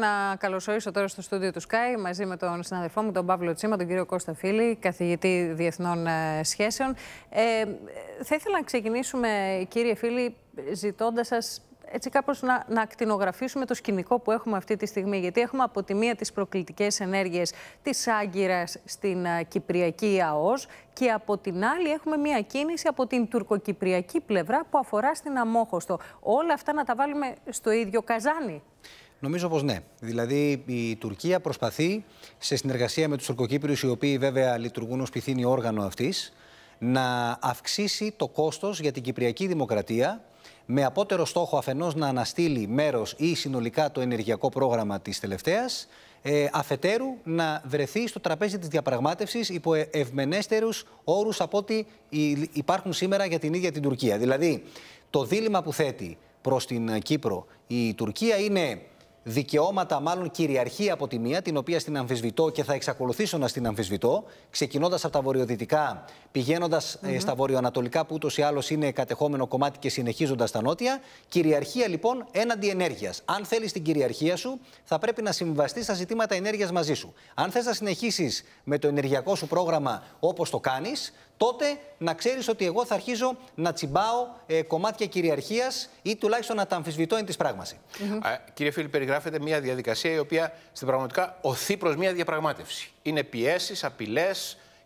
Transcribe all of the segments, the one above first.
Να καλωσορίσω τώρα στο στούντιο του Sky μαζί με τον συναδελφό μου, τον Παύλο Τσίμα, τον κύριο Κώστα Φίλη, καθηγητή διεθνών ε, σχέσεων. Ε, θα ήθελα να ξεκινήσουμε, κύριε Φίλη, ζητώντας σας έτσι κάπως να, να ακτινογραφήσουμε το σκηνικό που έχουμε αυτή τη στιγμή. Γιατί έχουμε από τη μία τις προκλητικές ενέργειες της Άγκυρας στην ε, Κυπριακή ΑΟΣ και από την άλλη έχουμε μία κίνηση από την τουρκοκυπριακή πλευρά που αφορά στην Αμόχωστο. Όλα αυτά να τα βάλουμε στο ίδιο καζάνι. Νομίζω πως ναι. Δηλαδή η Τουρκία προσπαθεί σε συνεργασία με τους Τουρκοκύπριου, οι οποίοι βέβαια λειτουργούν ως πυθύνη όργανο αυτής, να αυξήσει το κόστος για την Κυπριακή Δημοκρατία με απότερο στόχο αφενός να αναστείλει μέρος ή συνολικά το ενεργειακό πρόγραμμα της τελευταίας, ε, αφετέρου να βρεθεί στο τραπέζι της διαπραγμάτευσης υπό ε, ευμενέστερους όρους από ό,τι υπάρχουν σήμερα για την ίδια την Τουρκία. Δηλαδή, το δίλημα που θέτει προς την Κύπρο η Τουρκία είναι δικαιώματα, μάλλον κυριαρχία από τη μία, την οποία στην αμφισβητώ και θα εξακολουθήσω να στην αμφισβητώ, ξεκινώντας από τα βορειοδυτικά, πηγαίνοντας ε, στα βορειοανατολικά, που ούτως ή άλλως είναι κατεχόμενο κομμάτι και συνεχίζοντας τα νότια. Κυριαρχία λοιπόν έναντι ενέργειας. Αν θέλεις την κυριαρχία σου, θα πρέπει να συμβαστείς στα ζητήματα ενέργειας μαζί σου. Αν θες να συνεχίσεις με το ενεργειακό σου πρόγραμμα όπως το κάνεις, τότε να ξέρεις ότι εγώ θα αρχίζω να τσιμπάω ε, κομμάτια κυριαρχίας ή τουλάχιστον να τα αμφισβητώ εν της πραγμαση mm -hmm. Κύριε Φίλη, περιγράφεται μια διαδικασία η οποία στην πραγματικά οθεί προς μια διαπραγμάτευση. Είναι πιέσεις, απειλές,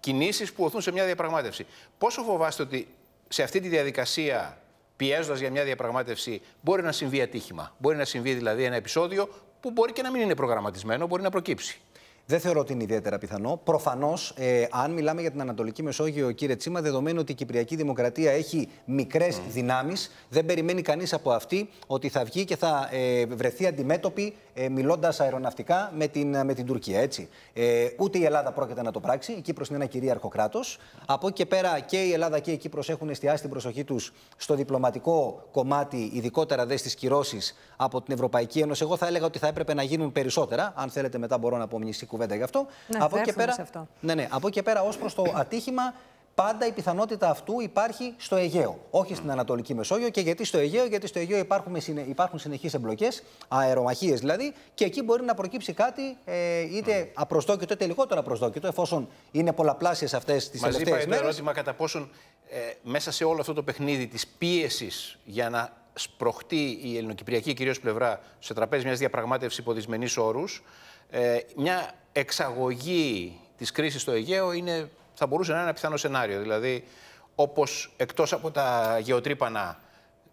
κινήσεις που οθούν σε μια διαπραγμάτευση. Πόσο φοβάστε ότι σε αυτή τη διαδικασία, πιέζοντας για μια διαπραγμάτευση, μπορεί να συμβεί ατύχημα. Μπορεί να συμβεί δηλαδή ένα επεισόδιο που μπορεί και να μην είναι προγραμματισμένο, μπορεί να προκύψει. Δεν θεωρώ ότι είναι ιδιαίτερα πιθανό. Προφανώς, ε, αν μιλάμε για την Ανατολική Μεσόγειο, κύριε Τσίμα, δεδομένου ότι η Κυπριακή Δημοκρατία έχει μικρές mm. δυνάμεις, δεν περιμένει κανείς από αυτή ότι θα βγει και θα ε, βρεθεί αντιμέτωπη ε, μιλώντας αεροναυτικά με την, με την Τουρκία. Έτσι. Ε, ούτε η Ελλάδα πρόκειται να το πράξει. Η Κύπρος είναι ένα κυρίαρχο κράτος. Από εκεί και πέρα και η Ελλάδα και η Κύπρος έχουν εστιάσει την προσοχή τους στο διπλωματικό κομμάτι, ειδικότερα δε στις κυρώσεις από την Ευρωπαϊκή Ένωση. Εγώ θα έλεγα ότι θα έπρεπε να γίνουν περισσότερα. Αν θέλετε, μετά μπορώ να πω κουβέντα γι' αυτό. Ναι, από και πέρα, αυτό. Ναι, ναι, από εκεί πέρα, ως προς το ατύχημα, πάντα η πιθανότητα αυτού υπάρχει στο Αιγαίο, όχι στην Ανατολική Μεσόγειο. Και γιατί στο Αιγαίο, γιατί στο Αιγαίο υπάρχουν, συνε... υπάρχουν συνεχείς εμπλοκές, αερομαχίες δηλαδή, και εκεί μπορεί να προκύψει κάτι ε, είτε απροσδόκητο είτε λιγότερο απροσδόκητο, εφόσον είναι πολλαπλάσιες αυτές τις μέρε. Μα ερώτημα κατά πόσον ε, μέσα σε όλο αυτό το παιχνίδι της πίεσης για να σπροχτεί η ελληνοκυπριακή κυρίως πλευρά σε τραπέζι μιας διαπραγμάτευσης υπό όρους. Ε, μια εξαγωγή της κρίσης στο Αιγαίο είναι, θα μπορούσε να είναι ένα πιθανό σενάριο. Δηλαδή, όπως εκτός από τα γεωτρύπανα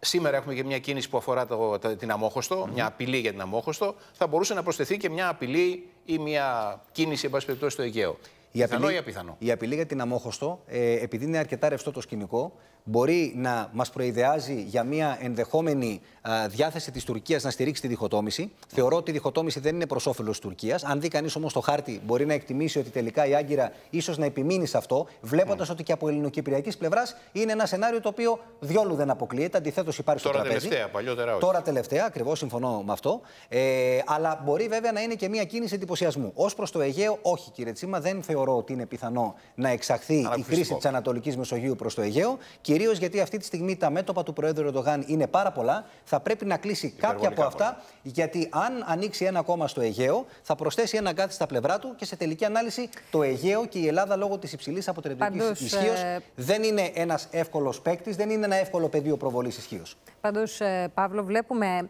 Σήμερα έχουμε και μια κίνηση που αφορά το, την αμόχωστο, μια απειλή για την αμόχωστο. Θα μπορούσε να προσθεθεί και μια απειλή ή μια κίνηση, εν πάση περιπτώσει, στο Αιγαίο. Η πιθανό εν ή απιθανό. Η πιθανο η απιθανο η απειλη για την αμόχωστο, ε, επειδή είναι αρκετά ρευστό το σκηνικό, μπορεί να μας προειδεάζει για μια ενδεχόμενη α, διάθεση της Τουρκίας να στηρίξει τη διχοτόμηση. Θεωρώ ότι η διχοτόμηση δεν είναι προς όφελος της Τουρκίας. Αν δει κανείς όμως το χάρτη, μπορεί να εκτιμήσει ότι τελικά η Άγκυρα ίσως να επιμείνει σε αυτό, βλέποντας ναι. ότι και από ελληνοκυπριακής πλευράς είναι ένα σενάριο το οποίο διόλου δεν αποκλείεται. Αντιθέτως, υπάρχει Τώρα στο τραπέζι. τελευταία, παλιότερα όχι. Τώρα τελευταία, ακριβώς συμφωνώ με αυτό. Ε, αλλά μπορεί βέβαια να είναι και μια κίνηση εντυπωσιασμού. Ως προς το Αιγαίο, όχι κύριε Τσίμα, δεν θεωρώ ότι είναι πιθανό να εξαχθεί η χρήση της Ανατολικής Μεσογείου προς το Αιγαίο. Κυρίως γιατί αυτή τη στιγμή τα μέτωπα του Προέδρου Ερντογάν είναι πάρα πολλά. Θα πρέπει να κλείσει κάποια από αυτά, γιατί αν ανοίξει ένα κόμμα στο Αιγαίο, θα προσθέσει ένα κάθε στα πλευρά του και σε τελική ανάλυση το Αιγαίο και η Ελλάδα λόγω της υψηλής αποτρεπτική ισχύως ε... δεν είναι ένας εύκολος παίκτης, δεν είναι ένα εύκολο πεδίο προβολής ισχύως. Πάντως, ε, Παύλο, βλέπουμε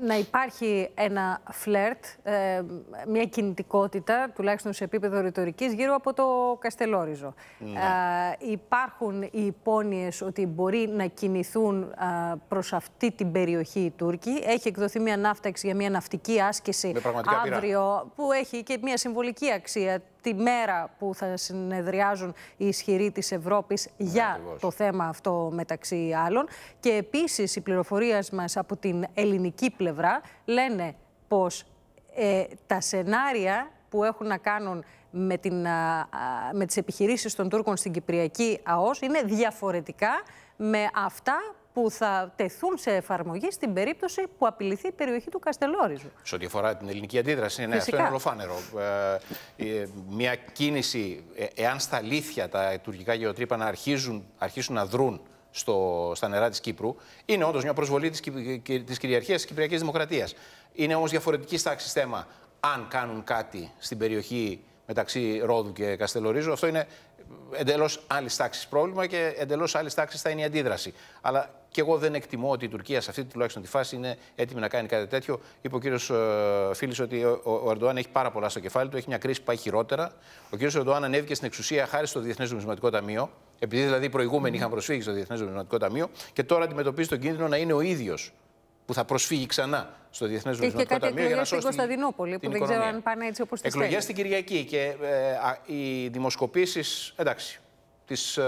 να υπάρχει ένα φλερτ, ε, μια κινητικότητα, τουλάχιστον σε επίπεδο ρητορικής, γύρω από το Καστελόριζο. Ναι. Ε, υπάρχουν οι υπόνοιες ότι μπορεί να κινηθούν ε, προς αυτή την περιοχή οι Τούρκοι. Έχει εκδοθεί μια ναύταξη για μια ναυτική άσκηση αύριο, που έχει και μια συμβολική αξία τη μέρα που θα συνεδριάζουν οι ισχυροί της Ευρώπης ναι, για το θέμα αυτό μεταξύ άλλων. Και επίσης η πληροφορία μας από την ελληνική πλευρά λένε πως ε, τα σενάρια που έχουν να κάνουν με, την, με τις επιχειρήσεις των Τούρκων στην Κυπριακή ΑΟΣ είναι διαφορετικά με αυτά που θα τεθούν σε εφαρμογή στην περίπτωση που απειληθεί η περιοχή του Καστελόριζου. Σε ό,τι αφορά την ελληνική αντίδραση, ναι, αυτό είναι ολοφάνερο. Ε, ε μια κίνηση, ε, εάν στα αλήθεια τα τουρκικά γεωτρύπανα αρχίσουν να δρούν στο, στα νερά της Κύπρου. Είναι όντως μια προσβολή της της ε, κυριαρχίας της Κυπριακής Δημοκρατίας. Είναι όμως διαφορετική τάξη θέμα αν κάνουν κάτι στην περιοχή μεταξύ Ρόδου και Καστελορίζου. Αυτό είναι εντελώς άλλη τάξη πρόβλημα και εντελώς άλλη τάξη θα είναι η αντίδραση. Αλλά και εγώ δεν εκτιμώ ότι η Τουρκία σε αυτή τουλάχιστον τη φάση είναι έτοιμη να κάνει κάτι τέτοιο. Είπε ο κύριος ε, Φίλης ότι ο Ερντοάν έχει πάρα πολλά στο κεφάλι του, έχει μια κρίση που πάει χειρότερα. Ο κύριος Ερντοάν ανέβηκε στην εξουσία χάρη στο Διεθνές Νομισματικό Ταμείο, επειδή δηλαδή οι προηγούμενοι είχαν προσφύγει στο Διεθνές Νομισματικό Ταμείο και τώρα αντιμετωπίζει τον κίνδυνο να είναι ο ίδιος που θα προσφύγει ξανά στο Διεθνές Νομισματικό Ταμείο για να σώσει. Στην Κωνσταντινούπολη, που δεν ξέρω αν πάνε έτσι όπως Εκλογέ στην Κυριακή και ε, ε, οι δημοσκοπήσεις. Εντάξει, τις ε,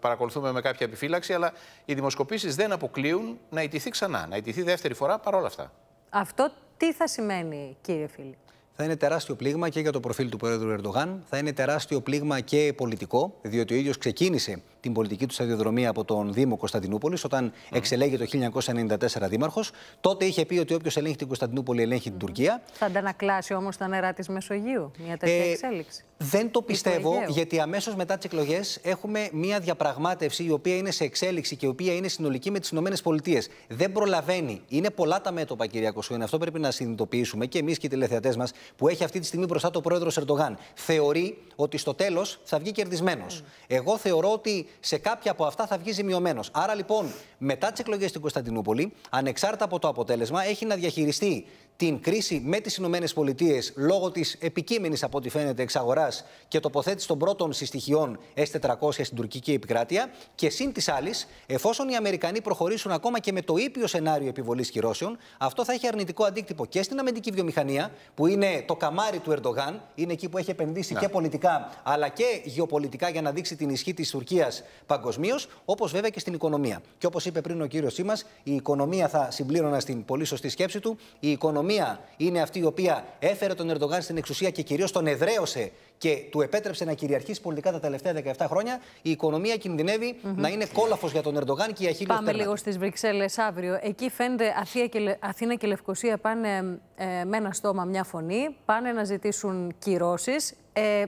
παρακολουθούμε με κάποια επιφύλαξη, αλλά οι δημοσκοπήσεις δεν αποκλείουν να ιτηθεί ξανά, να ιτηθεί δεύτερη φορά παρόλα αυτά. Αυτό τι θα σημαίνει, κύριε Φίλη. Θα είναι τεράστιο πλήγμα και για το προφίλ του Πρόεδρου Ερντογάν. Θα είναι τεράστιο πλήγμα και πολιτικό, διότι ο ίδιος ξεκίνησε την πολιτική του σταδιοδρομία από τον Δήμο Κωνσταντινούπολης, όταν mm. εξελέγει το 1994 Δήμαρχος. Τότε είχε πει ότι όποιος ελέγχει την Κωνσταντινούπολη ελέγχει την Τουρκία. Θα αντανακλάσει όμως τα νερά της Μεσογείου, μια τέτοια ε, εξέλιξη. Δεν το πιστεύω, γιατί αμέσως μετά τις εκλογές έχουμε μια διαπραγμάτευση η οποία είναι σε εξέλιξη και η οποία είναι συνολική με τις ΗΠΑ. Δεν προλαβαίνει. Είναι πολλά τα μέτωπα, κυρία Αυτό πρέπει να συνειδητοποιήσουμε και εμείς και οι τηλεθεατές μας, που έχει αυτή τη στιγμή μπροστά το πρόεδρος Ερντογάν. Θεωρεί ότι στο τέλος θα βγει κερδισμένος. Εγώ θεωρώ ότι σε κάποια από αυτά θα βγει ζημιωμένος. Άρα λοιπόν, μετά τις εκλογές στην Κωνσταντινούπολη, ανεξάρτητα από το αποτέλεσμα, έχει να διαχειριστεί την κρίση με τις Ηνωμένες Πολιτείες λόγω της επικείμενης, από ό,τι φαίνεται, εξαγοράς και τοποθέτηση των πρώτων συστοιχειών S400 στην τουρκική επικράτεια. Και συν της άλλης, εφόσον οι Αμερικανοί προχωρήσουν ακόμα και με το ήπιο σενάριο επιβολής κυρώσεων, αυτό θα έχει αρνητικό αντίκτυπο και στην αμυντική βιομηχανία, που είναι το καμάρι του Ερντογάν, είναι εκεί που έχει επενδύσει ναι. και πολιτικά αλλά και γεωπολιτικά για να δείξει την ισχύ της Τουρκίας παγκοσμίως, όπως βέβαια και στην οικονομία. Και όπως είπε πριν ο κύριος Σίμα, η οικονομία θα συμπλήρωνα στην πολύ σωστή σκέψη του, η οικονομία αστυνομία είναι αυτή η οποία έφερε τον Ερντογάν στην εξουσία και κυρίως τον εδραίωσε και του επέτρεψε να κυριαρχήσει πολιτικά τα τελευταία 17 χρόνια, η οικονομία κινδυνεύει mm -hmm. να είναι κόλαφος για τον Ερντογάν και η Αχίλιο Πάμε λίγο στις Βρυξέλλες αύριο. Εκεί φαίνεται Αθήνα και, Αθήνα και Λευκοσία πάνε ε, με ένα στόμα, μια φωνή. Πάνε να ζητήσουν κυρώσεις. Ε,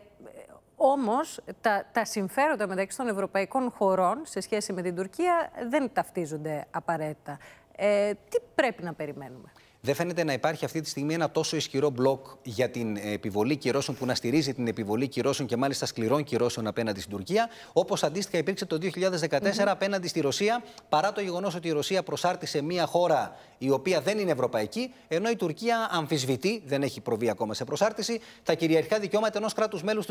Όμως τα, τα συμφέροντα μεταξύ των ευρωπαϊκών χωρών σε σχέση με την Τουρκία δεν ταυτίζονται απαραίτητα. Ε, τι πρέπει να περιμένουμε δεν φαίνεται να υπάρχει αυτή τη στιγμή ένα τόσο ισχυρό μπλοκ για την επιβολή κυρώσεων που να στηρίζει την επιβολή κυρώσεων και μάλιστα σκληρών κυρώσεων απέναντι στην Τουρκία, όπως αντίστοιχα υπήρξε το 2014 απέναντι στη Ρωσία, παρά το γεγονός ότι η Ρωσία προσάρτησε μια χώρα η οποία δεν είναι ευρωπαϊκή, ενώ η Τουρκία αμφισβητεί, δεν έχει προβεί ακόμα σε προσάρτηση, τα κυριαρχικά δικαιώματα ενός κράτους μέλους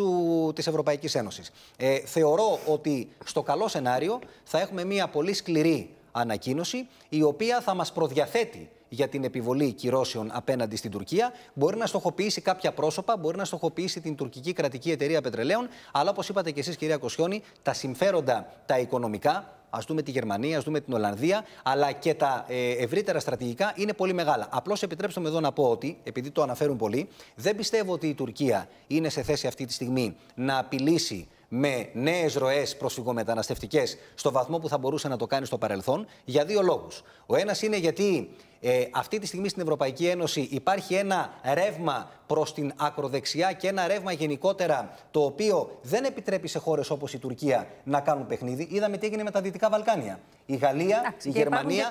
τη Ευρωπαϊκή Ένωσης. Ε, θεωρώ ότι στο καλό σενάριο θα έχουμε μια πολύ σκληρή ανακοίνωση, η οποία θα μας προδιαθέτει για την επιβολή κυρώσεων απέναντι στην Τουρκία. Μπορεί να στοχοποιήσει κάποια πρόσωπα, μπορεί να στοχοποιήσει την τουρκική κρατική εταιρεία πετρελαίων. Αλλά όπως είπατε και εσείς, κυρία Κοσιόνη, τα συμφέροντα τα οικονομικά, ας δούμε τη Γερμανία, ας δούμε την Ολλανδία, αλλά και τα ε, ευρύτερα στρατηγικά είναι πολύ μεγάλα. Απλώς επιτρέψτε μου εδώ να πω ότι, επειδή το αναφέρουν πολλοί, δεν πιστεύω ότι η Τουρκία είναι σε θέση αυτή τη στιγμή να απειλήσει με νέες ροές προσφυγομεταναστευτικές στο βαθμό που θα μπορούσε να το κάνει στο παρελθόν για δύο λόγους. Ο ένας είναι γιατί ε, αυτή τη στιγμή στην Ευρωπαϊκή Ένωση υπάρχει ένα ρεύμα προς την ακροδεξιά και ένα ρεύμα γενικότερα το οποίο δεν επιτρέπει σε χώρες όπως η Τουρκία να κάνουν παιχνίδι. Είδαμε τι έγινε με τα Δυτικά Βαλκάνια. Η Γαλλία, η Γερμανία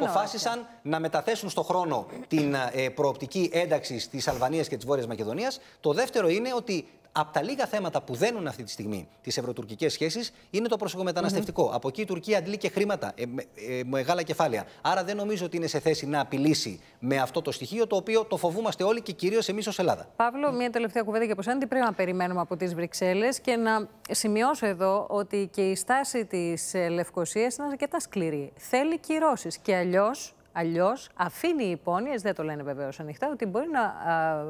αποφάσισαν να μεταθέσουν στο χρόνο την ε, προοπτική ένταξης της Αλβανίας και της Βόρειας Μακεδονίας. Το δεύτερο είναι ότι από τα λίγα θέματα που δένουν αυτή τη στιγμή τις ευρωτουρκικές σχέσεις είναι το προσωπικο μεταναστευτικό. Από εκεί η Τουρκία αντλεί και χρήματα, ε, ε, μεγάλα κεφάλαια. Άρα δεν νομίζω ότι είναι σε θέση να απειλήσει με αυτό το στοιχείο το οποίο το φοβούμαστε όλοι και κυρίως εμείς ως Ελλάδα. Παύλο, μια τελευταία κουβέντα για εσένα. Τι πρέπει να περιμένουμε από τις Βρυξέλλες και να σημειώσω εδώ ότι και η στάση της Λευκοσίας είναι αρκετά σκληρή. Θέλει κυρώσεις και αλλιώς Αλλιώς, αφήνει οι υπόνοιες, δεν το λένε βεβαίως ανοιχτά, ότι μπορεί να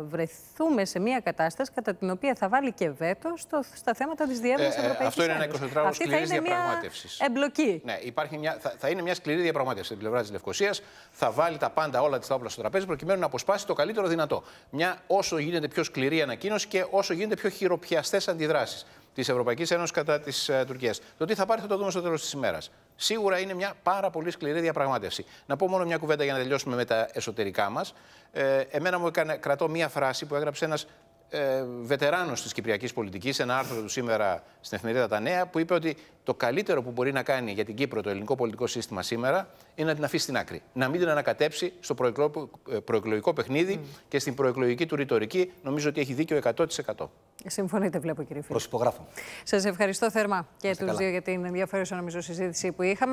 βρεθούμε σε μια κατάσταση κατά την οποία θα βάλει και βέτο στα θέματα της διεύρυνση ε, ε, Ευρωπαϊκής Αυτό είναι ένα 24ωρο σκληρή διαπραγμάτευσης. Εμπλοκή. Ναι, υπάρχει μια, θα, θα είναι μια σκληρή διαπραγμάτευση από την πλευρά της Λευκοσίας. Θα βάλει τα πάντα όλα της όπλας στο τραπέζι προκειμένου να αποσπάσει το καλύτερο δυνατό. Μια όσο γίνεται πιο σκληρή ανακοίνωση και όσο γίνεται πιο χειροπιαστές αντιδράσεις της Ευρωπαϊκής Ένωσης κατά της ε, Τουρκίας. Το τι θα πάρει θα το δούμε στο τέλος της ημέρας. Σίγουρα είναι μια πάρα πολύ σκληρή διαπραγμάτευση. Να πω μόνο μια κουβέντα για να τελειώσουμε με τα εσωτερικά μας. Ε, εμένα μου κρατώ μια φράση που έγραψε ένας ε, βετεράνος της κυπριακής πολιτικής, ένα άρθρο του σήμερα στην εφημερίδα Τα Νέα, που είπε ότι το καλύτερο που μπορεί να κάνει για την Κύπρο το ελληνικό πολιτικό σύστημα σήμερα είναι να την αφήσει στην άκρη. Να μην την ανακατέψει στο προεκλογικό παιχνίδι και στην προεκλογική του ρητορική. Νομίζω ότι έχει δίκιο 100%. Συμφωνείτε, βλέπω κύριε Φίλη. Προσυπογράφω. Σας ευχαριστώ θερμά και του δύο για την ενδιαφέρουσα νομίζω συζήτηση που είχαμε.